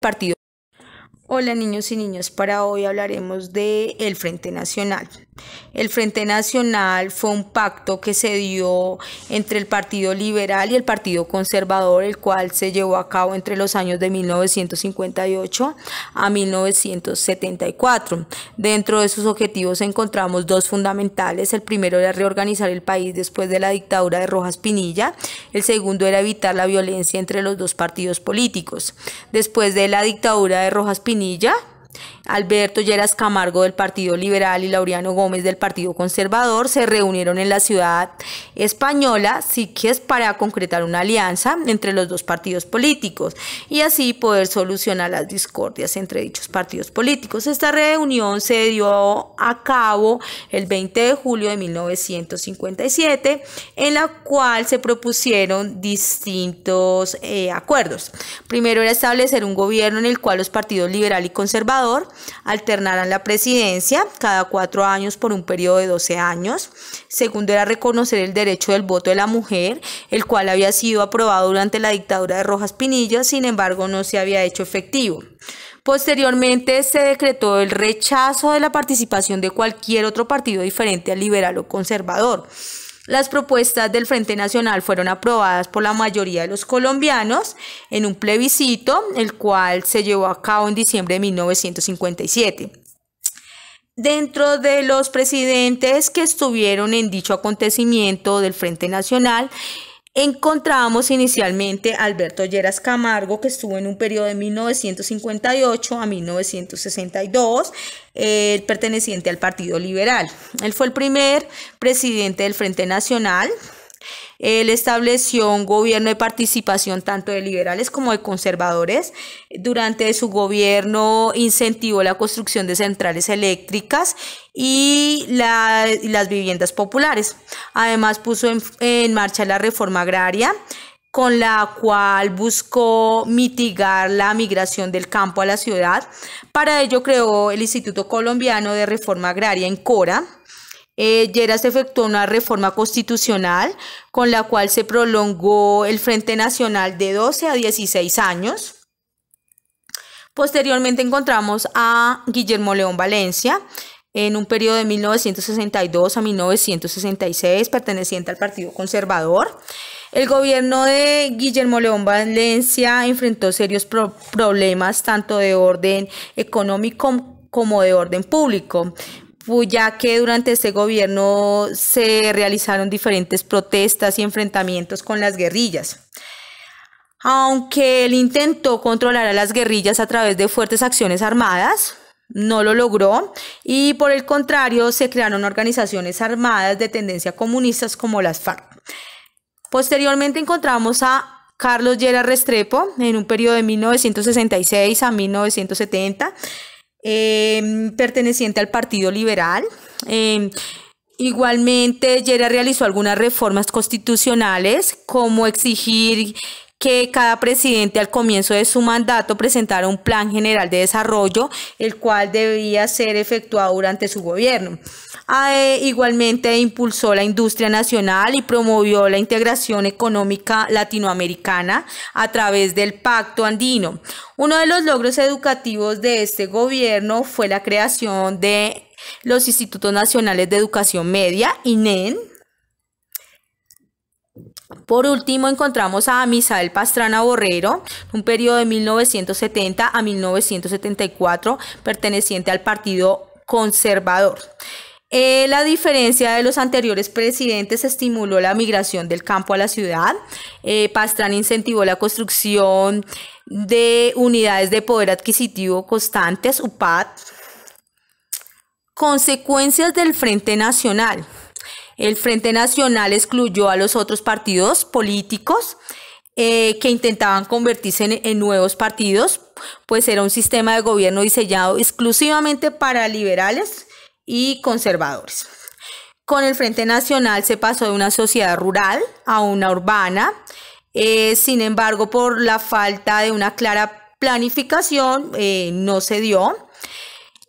Partido Hola niños y niñas, para hoy hablaremos de el Frente Nacional. El Frente Nacional fue un pacto que se dio entre el Partido Liberal y el Partido Conservador, el cual se llevó a cabo entre los años de 1958 a 1974. Dentro de sus objetivos encontramos dos fundamentales. El primero era reorganizar el país después de la dictadura de Rojas Pinilla. El segundo era evitar la violencia entre los dos partidos políticos. Después de la dictadura de Rojas Pinilla, Indonesia Alberto Lleras Camargo del Partido Liberal y Laureano Gómez del Partido Conservador se reunieron en la ciudad española es para concretar una alianza entre los dos partidos políticos y así poder solucionar las discordias entre dichos partidos políticos. Esta reunión se dio a cabo el 20 de julio de 1957 en la cual se propusieron distintos eh, acuerdos. Primero era establecer un gobierno en el cual los partidos liberal y conservador alternarán la presidencia cada cuatro años por un periodo de 12 años. Segundo era reconocer el derecho del voto de la mujer, el cual había sido aprobado durante la dictadura de Rojas Pinilla, sin embargo no se había hecho efectivo. Posteriormente se decretó el rechazo de la participación de cualquier otro partido diferente al liberal o conservador. Las propuestas del Frente Nacional fueron aprobadas por la mayoría de los colombianos en un plebiscito, el cual se llevó a cabo en diciembre de 1957. Dentro de los presidentes que estuvieron en dicho acontecimiento del Frente Nacional Encontrábamos inicialmente a Alberto Lleras Camargo, que estuvo en un periodo de 1958 a 1962, eh, perteneciente al Partido Liberal. Él fue el primer presidente del Frente Nacional, él estableció un gobierno de participación tanto de liberales como de conservadores. Durante su gobierno incentivó la construcción de centrales eléctricas y las viviendas populares. Además puso en, en marcha la reforma agraria con la cual buscó mitigar la migración del campo a la ciudad. Para ello creó el Instituto Colombiano de Reforma Agraria en Cora, eh, efectuó una reforma constitucional con la cual se prolongó el Frente Nacional de 12 a 16 años. Posteriormente encontramos a Guillermo León Valencia en un periodo de 1962 a 1966 perteneciente al Partido Conservador. El gobierno de Guillermo León Valencia enfrentó serios problemas tanto de orden económico como de orden público, ya que durante este gobierno se realizaron diferentes protestas y enfrentamientos con las guerrillas. Aunque él intentó controlar a las guerrillas a través de fuertes acciones armadas, no lo logró y por el contrario se crearon organizaciones armadas de tendencia comunistas como las FARC. Posteriormente encontramos a Carlos Herrera Restrepo en un periodo de 1966 a 1970 Em, perteneciente al Partido Liberal. Em, igualmente, Yera realizó algunas reformas constitucionales, como exigir que cada presidente al comienzo de su mandato presentara un plan general de desarrollo, el cual debía ser efectuado durante su gobierno. Ah, eh, igualmente impulsó la industria nacional y promovió la integración económica latinoamericana a través del Pacto Andino. Uno de los logros educativos de este gobierno fue la creación de los Institutos Nacionales de Educación Media, INEN, e por último, encontramos a Misael Pastrana Borrero, un periodo de 1970 a 1974, perteneciente al Partido Conservador. Eh, la diferencia de los anteriores presidentes estimuló la migración del campo a la ciudad. Eh, Pastrana incentivó la construcción de unidades de poder adquisitivo constantes, UPAD. Consecuencias del Frente Nacional. El Frente Nacional excluyó a los otros partidos políticos eh, que intentaban convertirse en, nuevos partidos, pues era un sistema de gobierno diseñado exclusivamente para liberales y conservadores. Con el Frente Nacional se pasó de una sociedad rural a una urbana, eh, sin embargo por la falta de una clara planificación eh, no se dio.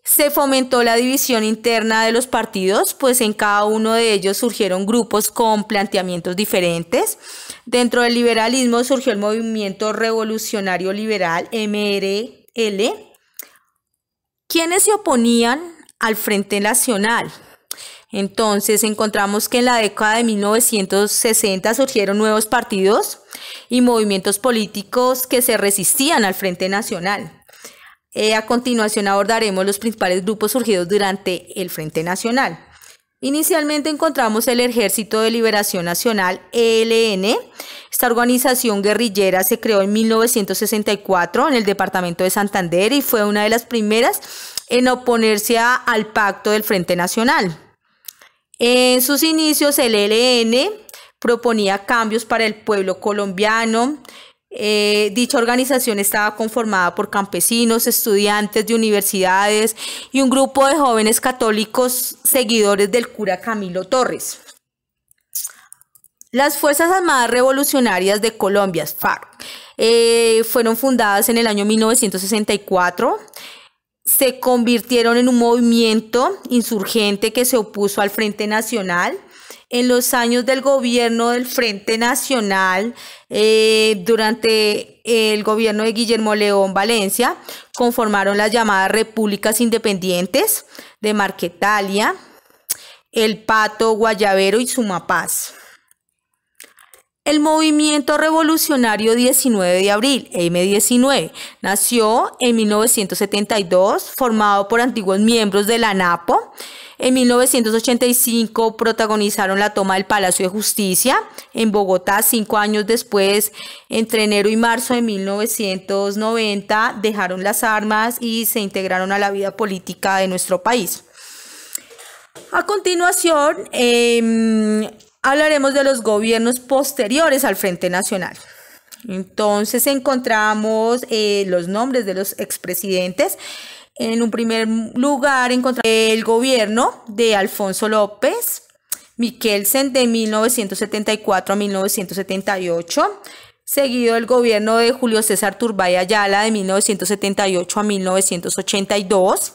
Se fomentó la división interna de los partidos, pues en cada uno de ellos surgieron grupos con planteamientos diferentes. Dentro del liberalismo surgió el movimiento revolucionario liberal MRL, quienes se oponían al Frente Nacional. Entonces encontramos que en la década de 1960 surgieron nuevos partidos y movimientos políticos que se resistían al Frente Nacional. Eh, a continuación abordaremos los principales grupos surgidos durante el Frente Nacional. Inicialmente encontramos el Ejército de Liberación Nacional, ELN. Esta organización guerrillera se creó en 1964 en el departamento de Santander y fue una de las primeras en oponerse al pacto del Frente Nacional. En sus inicios el ELN proponía cambios para el pueblo colombiano, eh, dicha organización estaba conformada por campesinos, estudiantes de universidades y un grupo de jóvenes católicos seguidores del cura Camilo Torres. Las Fuerzas Armadas Revolucionarias de Colombia, FARC, eh, fueron fundadas en el año 1964 se convirtieron en un movimiento insurgente que se opuso al Frente Nacional en los años del gobierno del Frente Nacional, eh, durante el gobierno de Guillermo León Valencia, conformaron las llamadas repúblicas independientes de Marquetalia, El Pato, Guayavero y Sumapaz. El movimiento revolucionario 19 de abril, M19, nació en 1972, formado por antiguos miembros de la NAPO. En 1985 protagonizaron la toma del Palacio de Justicia en Bogotá. Cinco años después, entre enero y marzo de 1990, dejaron las armas y se integraron a la vida política de nuestro país. A continuación, em, hablaremos de los gobiernos posteriores al Frente Nacional. Entonces encontramos eh, los nombres de los expresidentes. En un primer lugar encontramos el gobierno de Alfonso López Miquelsen de 1974 a 1978, seguido del gobierno de Julio César Turbay Ayala de 1978 a 1982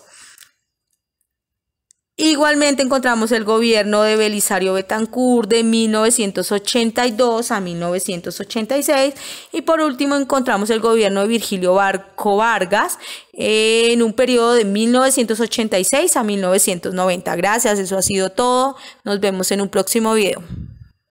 Igualmente encontramos el gobierno de Belisario Betancourt de 1982 a 1986 y por último encontramos el gobierno de Virgilio Barco Vargas en un periodo de 1986 a 1990. Gracias, eso ha sido todo. Nos vemos en un próximo video.